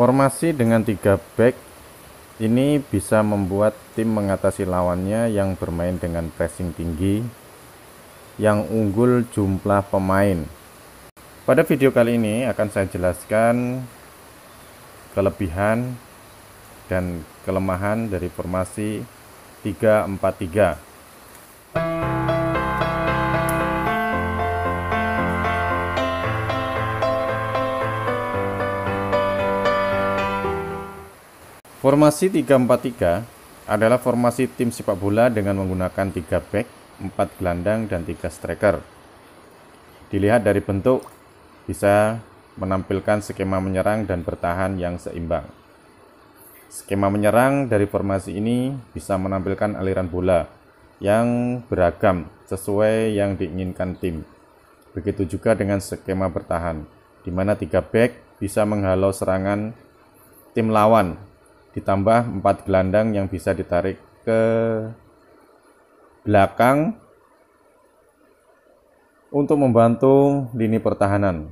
Formasi dengan tiga back ini bisa membuat tim mengatasi lawannya yang bermain dengan pressing tinggi yang unggul jumlah pemain. Pada video kali ini akan saya jelaskan kelebihan dan kelemahan dari formasi 343. Formasi 343 adalah formasi tim sepak bola dengan menggunakan 3 back, 4 gelandang, dan 3 striker. Dilihat dari bentuk, bisa menampilkan skema menyerang dan bertahan yang seimbang. Skema menyerang dari formasi ini bisa menampilkan aliran bola yang beragam sesuai yang diinginkan tim. Begitu juga dengan skema bertahan, di mana tiga back bisa menghalau serangan tim lawan ditambah 4 gelandang yang bisa ditarik ke belakang untuk membantu lini pertahanan.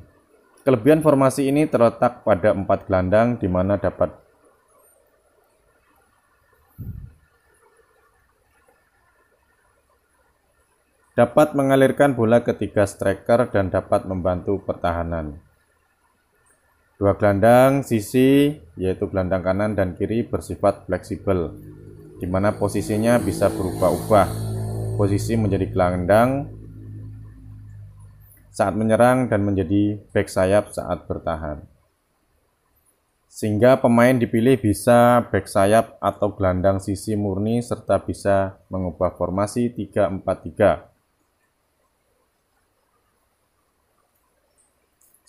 Kelebihan formasi ini terletak pada 4 gelandang di mana dapat dapat mengalirkan bola ke striker dan dapat membantu pertahanan. Dua gelandang sisi yaitu gelandang kanan dan kiri bersifat fleksibel di mana posisinya bisa berubah-ubah. Posisi menjadi gelandang saat menyerang dan menjadi back sayap saat bertahan. Sehingga pemain dipilih bisa back sayap atau gelandang sisi murni serta bisa mengubah formasi 3-4-3.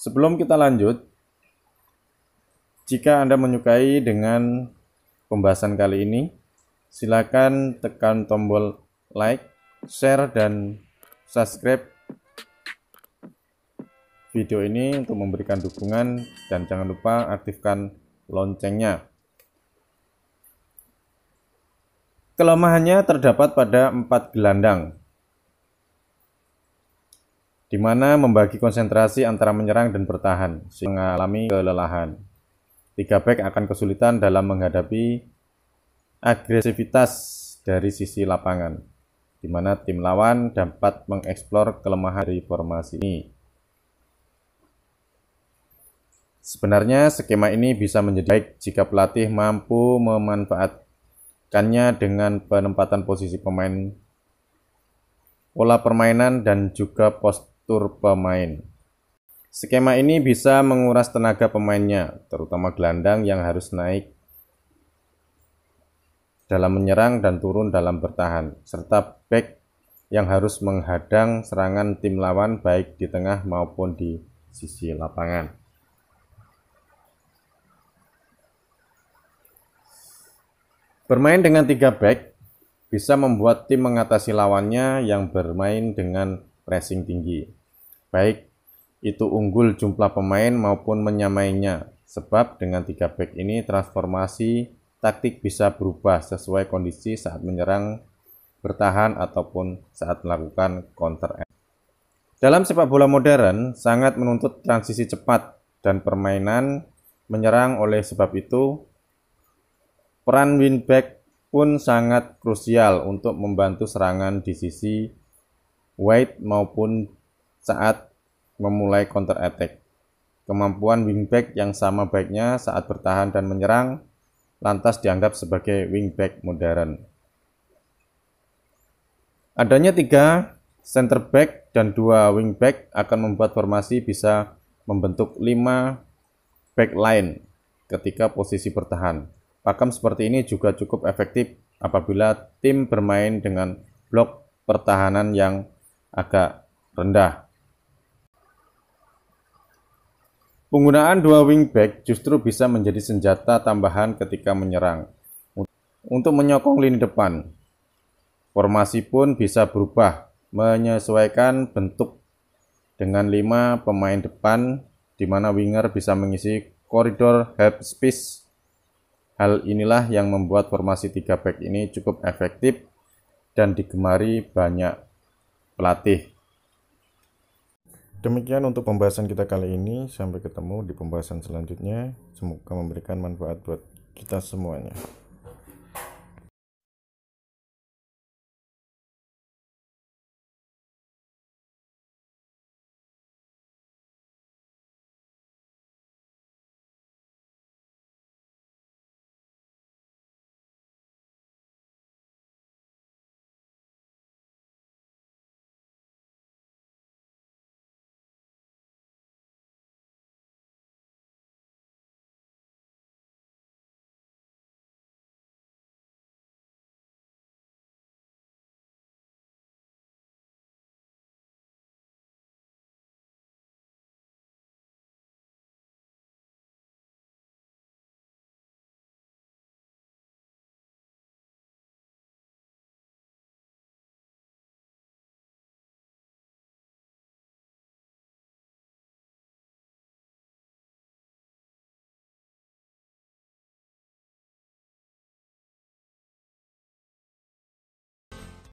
Sebelum kita lanjut, jika Anda menyukai dengan pembahasan kali ini, silakan tekan tombol like, share, dan subscribe video ini untuk memberikan dukungan dan jangan lupa aktifkan loncengnya. Kelemahannya terdapat pada empat gelandang, di mana membagi konsentrasi antara menyerang dan bertahan, mengalami kelelahan. Tiga back akan kesulitan dalam menghadapi agresivitas dari sisi lapangan, di mana tim lawan dapat mengeksplor kelemahan dari formasi ini. Sebenarnya skema ini bisa menjadi baik jika pelatih mampu memanfaatkannya dengan penempatan posisi pemain, pola permainan, dan juga postur pemain. Skema ini bisa menguras tenaga pemainnya, terutama gelandang yang harus naik dalam menyerang dan turun dalam bertahan, serta back yang harus menghadang serangan tim lawan baik di tengah maupun di sisi lapangan. Bermain dengan tiga back bisa membuat tim mengatasi lawannya yang bermain dengan pressing tinggi, baik itu unggul jumlah pemain maupun menyamainya. Sebab dengan tiga back ini transformasi taktik bisa berubah sesuai kondisi saat menyerang, bertahan ataupun saat melakukan counter -end. Dalam sepak bola modern sangat menuntut transisi cepat dan permainan menyerang oleh sebab itu peran winback pun sangat krusial untuk membantu serangan di sisi wide maupun saat memulai counter attack. Kemampuan wingback yang sama baiknya saat bertahan dan menyerang lantas dianggap sebagai wingback modern. Adanya tiga center back dan dua wingback akan membuat formasi bisa membentuk lima back line ketika posisi bertahan. Pakem seperti ini juga cukup efektif apabila tim bermain dengan blok pertahanan yang agak rendah. Penggunaan dua wingback justru bisa menjadi senjata tambahan ketika menyerang untuk menyokong lini depan. Formasi pun bisa berubah menyesuaikan bentuk dengan lima pemain depan di mana winger bisa mengisi koridor half space. Hal inilah yang membuat formasi 3 back ini cukup efektif dan digemari banyak pelatih. Demikian untuk pembahasan kita kali ini. Sampai ketemu di pembahasan selanjutnya. Semoga memberikan manfaat buat kita semuanya.